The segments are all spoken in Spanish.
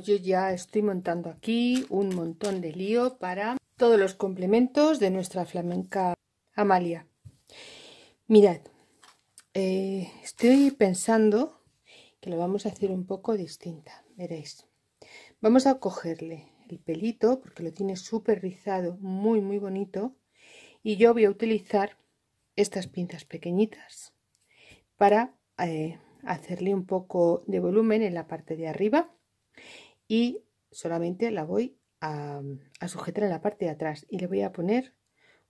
Pues yo ya estoy montando aquí un montón de lío para todos los complementos de nuestra flamenca Amalia. Mirad, eh, estoy pensando que lo vamos a hacer un poco distinta, veréis. Vamos a cogerle el pelito, porque lo tiene súper rizado, muy muy bonito, y yo voy a utilizar estas pinzas pequeñitas para eh, hacerle un poco de volumen en la parte de arriba y solamente la voy a, mm, sujetar en la parte de atrás y le voy a poner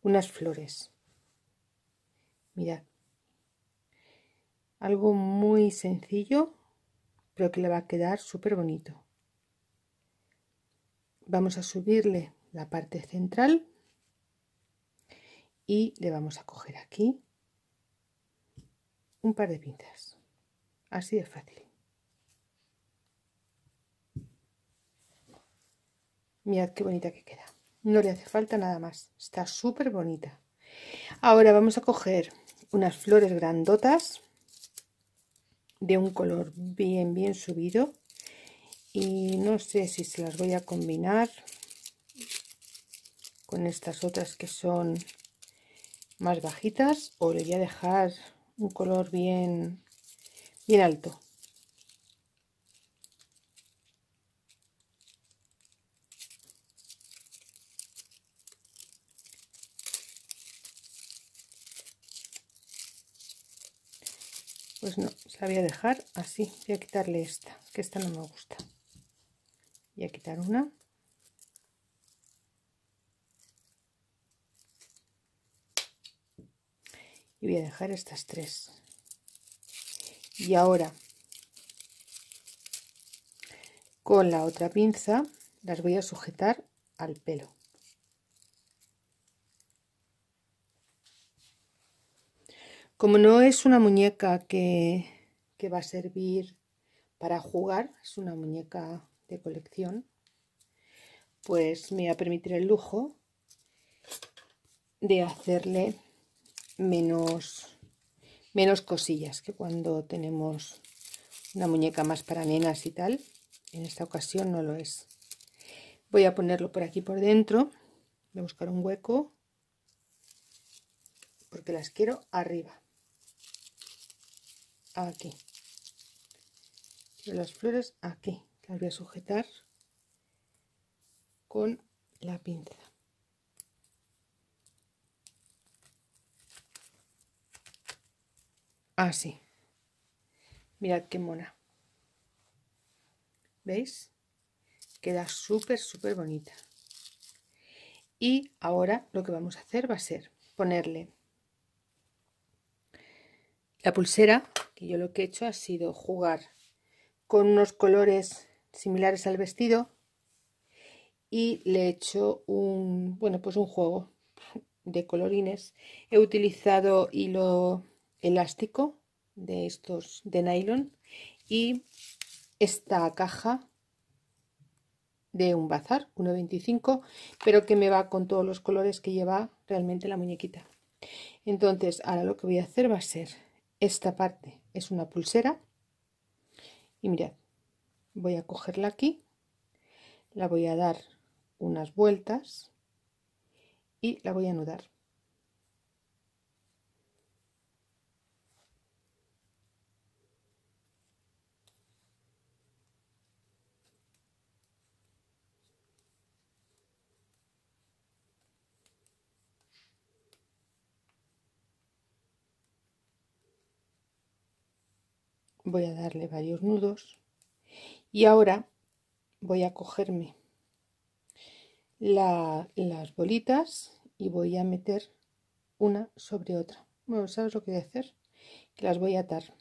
unas flores. Mirad, algo muy sencillo, pero que le va a quedar súper bonito. Vamos a subirle la parte central y le vamos a coger aquí un par de pinzas. Así de fácil. Mirad qué bonita que queda. No le hace falta nada más. Está súper bonita. Ahora vamos a coger unas flores grandotas de un color bien, bien subido. Y no sé si se las voy a combinar con estas otras que son más bajitas o le voy a dejar un color bien, bien alto. Pues no, la voy a dejar así. Voy a quitarle esta, que esta no me gusta. Voy a quitar una. Y voy a dejar estas tres. Y ahora, con la otra pinza, las voy a sujetar al pelo. Como no es una muñeca que, va a servir para jugar, es una muñeca de colección, pues me va a permitir el lujo de hacerle menos, menos cosillas que cuando tenemos una muñeca más para nenas y tal. En esta ocasión no lo es. Voy a ponerlo por aquí por dentro. Voy a buscar un hueco porque las quiero arriba aquí. las flores aquí. Las voy a sujetar con la pinza. Así. Mirad qué mona. ¿Veis? Queda súper, súper bonita. Y ahora lo que vamos a hacer va a ser ponerle la pulsera, que yo lo que he hecho ha sido jugar con unos colores similares al vestido y le he hecho un, bueno, pues un juego de colorines. He utilizado hilo elástico de estos de nylon y esta caja de un bazar 1.25 pero que me va con todos los colores que lleva realmente la muñequita entonces ahora lo que voy a hacer va a ser esta parte es una pulsera y mirad voy a cogerla aquí la voy a dar unas vueltas y la voy a anudar voy a darle varios nudos y ahora voy a cogerme las bolitas y voy a meter una sobre otra bueno sabes lo que voy a hacer que las voy a atar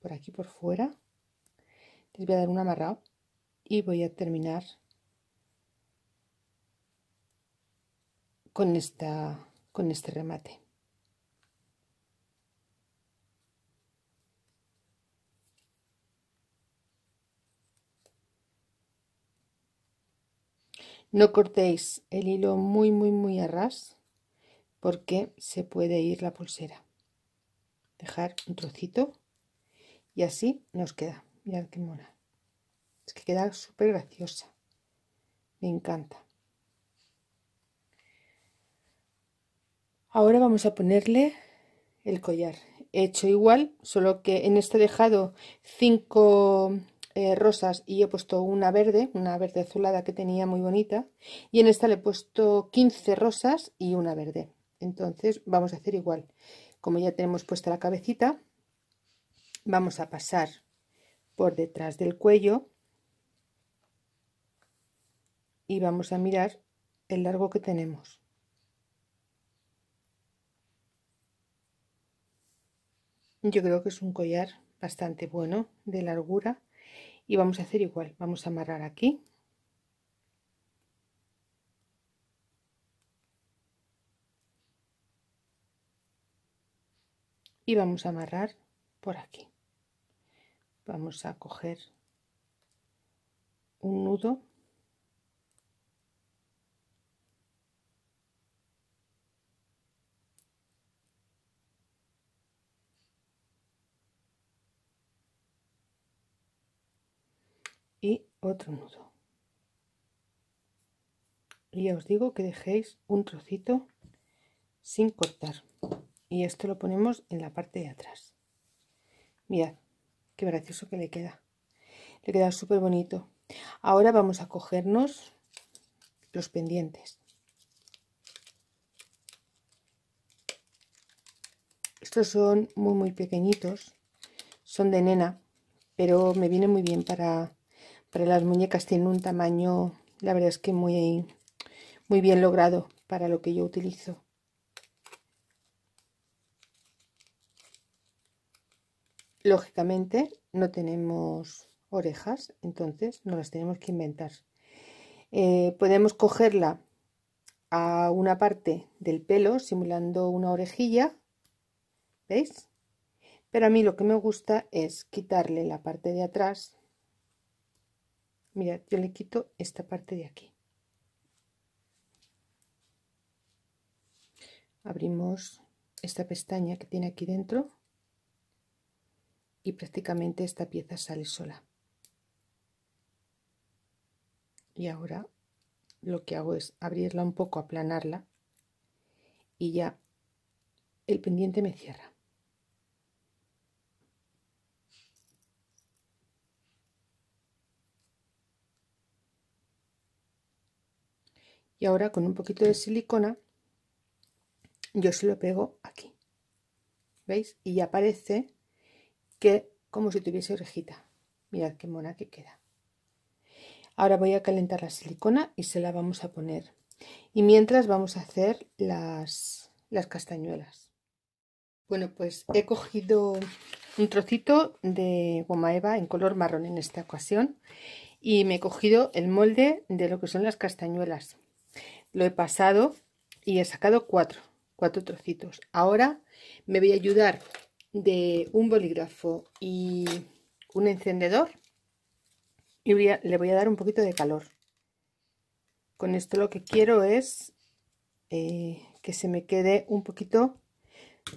por aquí por fuera les voy a dar un amarrado y voy a terminar con esta con este remate No cortéis el hilo muy, muy, muy a ras porque se puede ir la pulsera. Dejar un trocito y así nos queda. Mirad qué mora. Es que queda súper graciosa. Me encanta. Ahora vamos a ponerle el collar. He hecho igual, solo que en este he dejado 5 cinco eh, rosas y he puesto una verde, una verde azulada que tenía muy bonita. Y en esta le he puesto 15 rosas y una verde. Entonces vamos a hacer igual. Como ya tenemos puesta la cabecita, vamos a pasar por detrás del cuello y vamos a mirar el largo que tenemos. Yo creo que es un collar bastante bueno de largura y vamos a hacer igual vamos a amarrar aquí y vamos a amarrar por aquí vamos a coger un nudo otro nudo y ya os digo que dejéis un trocito sin cortar y esto lo ponemos en la parte de atrás mirad qué gracioso que le queda le queda súper bonito ahora vamos a cogernos los pendientes estos son muy muy pequeñitos son de nena pero me viene muy bien para para las muñecas tienen un tamaño, la verdad es que muy, muy bien logrado para lo que yo utilizo. Lógicamente no tenemos orejas, entonces no las tenemos que inventar. Eh, podemos cogerla a una parte del pelo simulando una orejilla, ¿veis? Pero a mí lo que me gusta es quitarle la parte de atrás mirad yo le quito esta parte de aquí abrimos esta pestaña que tiene aquí dentro y prácticamente esta pieza sale sola y ahora lo que hago es abrirla un poco aplanarla y ya el pendiente me cierra y ahora con un poquito de silicona yo se lo pego aquí veis y ya parece que como si tuviese orejita mirad qué mona que queda ahora voy a calentar la silicona y se la vamos a poner y mientras vamos a hacer las, las castañuelas bueno pues he cogido un trocito de goma eva en color marrón en esta ocasión y me he cogido el molde de lo que son las castañuelas lo he pasado y he sacado cuatro, cuatro trocitos. Ahora me voy a ayudar de un bolígrafo y un encendedor y le voy a dar un poquito de calor. Con esto lo que quiero es eh, que se me quede un poquito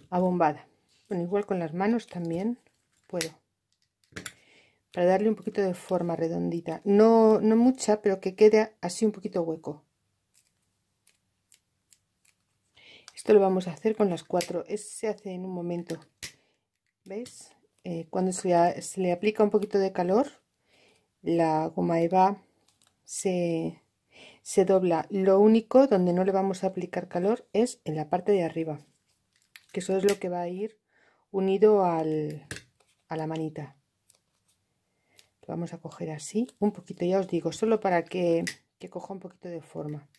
abombada. Bueno, igual con las manos también puedo. Para darle un poquito de forma redondita. No, no mucha, pero que quede así un poquito hueco. Esto lo vamos a hacer con las cuatro. Es, se hace en un momento. ¿Veis? Eh, cuando se, le aplica un poquito de calor, la goma eva se, dobla. Lo único donde no le vamos a aplicar calor es en la parte de arriba. Que eso es lo que va a ir unido al, a la manita. Lo vamos a coger así, un poquito, ya os digo, solo para que, que coja un poquito de forma.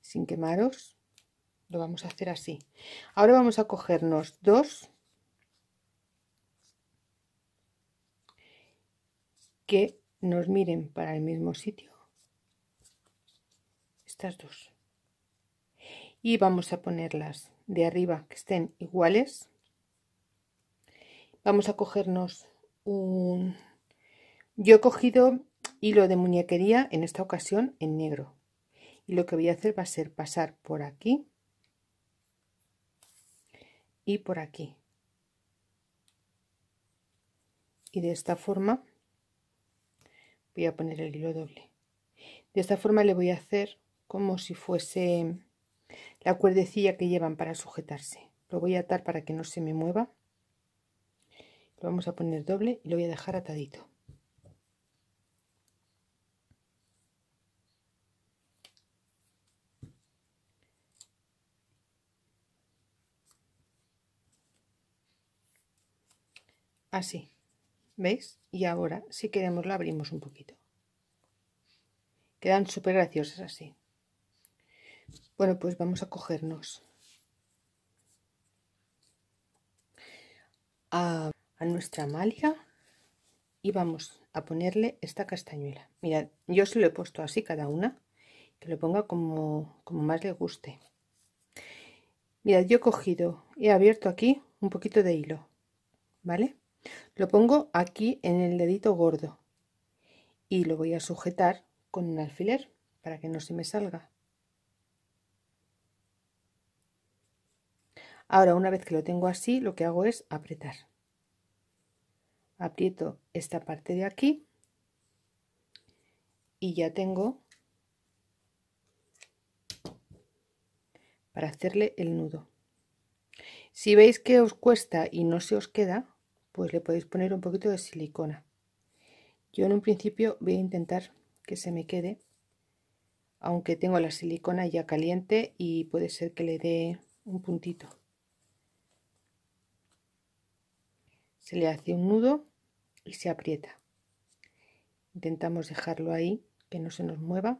Sin quemaros lo vamos a hacer así ahora vamos a cogernos dos que nos miren para el mismo sitio estas dos y vamos a ponerlas de arriba que estén iguales vamos a cogernos un yo he cogido hilo de muñequería en esta ocasión en negro y lo que voy a hacer va a ser pasar por aquí y por aquí y de esta forma voy a poner el hilo doble de esta forma le voy a hacer como si fuese la cuerdecilla que llevan para sujetarse lo voy a atar para que no se me mueva lo vamos a poner doble y lo voy a dejar atadito así, ¿veis? Y ahora, si queremos, la abrimos un poquito. Quedan súper graciosas así. Bueno, pues vamos a cogernos a, nuestra malia y vamos a ponerle esta castañuela. Mirad, yo se lo he puesto así cada una, que lo ponga como, como más le guste. Mirad, yo he cogido, he abierto aquí un poquito de hilo, ¿vale? Lo pongo aquí en el dedito gordo y lo voy a sujetar con un alfiler para que no se me salga. Ahora una vez que lo tengo así lo que hago es apretar. Aprieto esta parte de aquí y ya tengo para hacerle el nudo. Si veis que os cuesta y no se os queda, pues le podéis poner un poquito de silicona. Yo en un principio voy a intentar que se me quede, aunque tengo la silicona ya caliente y puede ser que le dé un puntito. Se le hace un nudo y se aprieta. Intentamos dejarlo ahí, que no se nos mueva.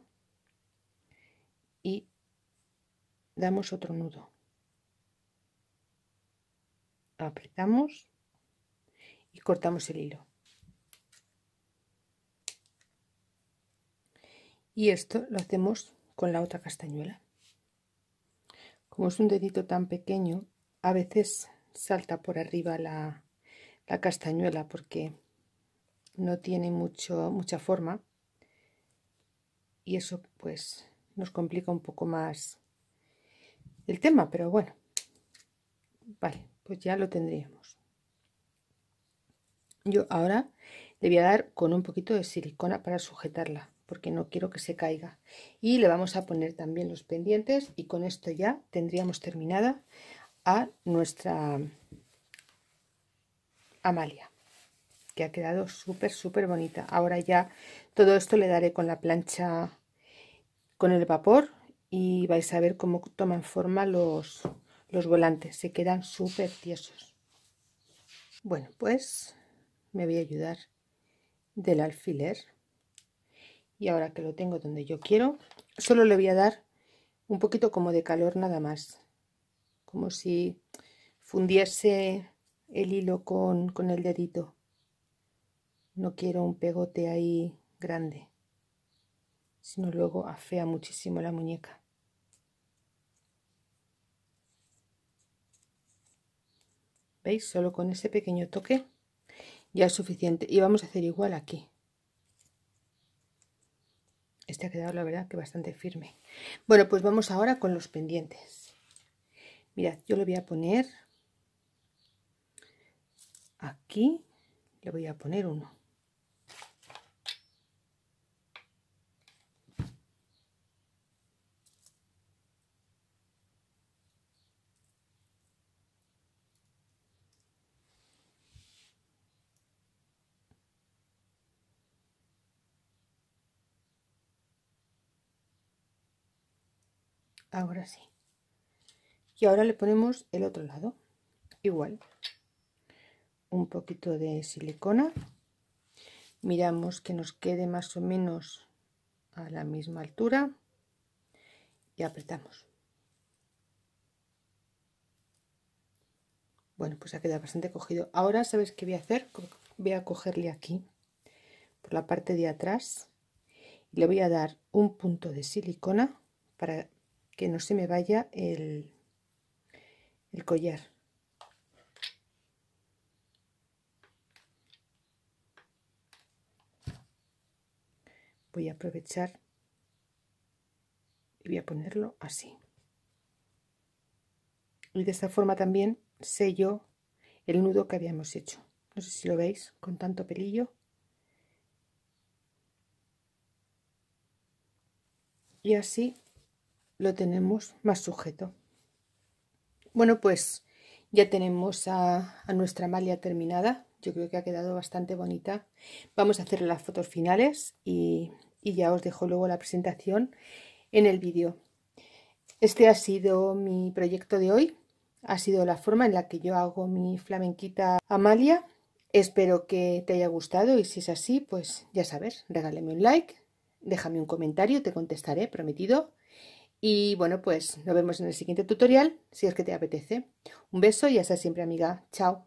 Y damos otro nudo. Apretamos y cortamos el hilo y esto lo hacemos con la otra castañuela como es un dedito tan pequeño a veces salta por arriba la, la castañuela porque no tiene mucho, mucha forma y eso pues nos complica un poco más el tema, pero bueno, vale, pues ya lo tendríamos. Yo ahora le voy a dar con un poquito de silicona para sujetarla, porque no quiero que se caiga. Y le vamos a poner también los pendientes y con esto ya tendríamos terminada a nuestra Amalia, que ha quedado súper, súper bonita. Ahora ya todo esto le daré con la plancha, con el vapor y vais a ver cómo toman forma los, los volantes. Se quedan súper tiesos. Bueno, pues me voy a ayudar del alfiler y ahora que lo tengo donde yo quiero solo le voy a dar un poquito como de calor nada más como si fundiese el hilo con, con el dedito no quiero un pegote ahí grande sino luego afea muchísimo la muñeca veis solo con ese pequeño toque ya es suficiente y vamos a hacer igual aquí este ha quedado la verdad que bastante firme bueno pues vamos ahora con los pendientes mirad yo le voy a poner aquí le voy a poner uno Ahora sí. Y ahora le ponemos el otro lado. Igual. Un poquito de silicona. Miramos que nos quede más o menos a la misma altura. Y apretamos. Bueno, pues ha quedado bastante cogido. Ahora, ¿sabes qué voy a hacer? Voy a cogerle aquí, por la parte de atrás, y le voy a dar un punto de silicona para que no se me vaya el, collar. Voy a aprovechar y voy a ponerlo así. Y de esta forma también sello el nudo que habíamos hecho. No sé si lo veis con tanto pelillo. Y así lo tenemos más sujeto. Bueno, pues ya tenemos a, nuestra Amalia terminada. Yo creo que ha quedado bastante bonita. Vamos a hacer las fotos finales y, y ya os dejo luego la presentación en el vídeo. Este ha sido mi proyecto de hoy. Ha sido la forma en la que yo hago mi flamenquita Amalia. Espero que te haya gustado y si es así, pues ya sabes, regáleme un like, déjame un comentario, te contestaré, prometido. Y bueno, pues nos vemos en el siguiente tutorial, si es que te apetece. Un beso y hasta siempre, amiga. Chao.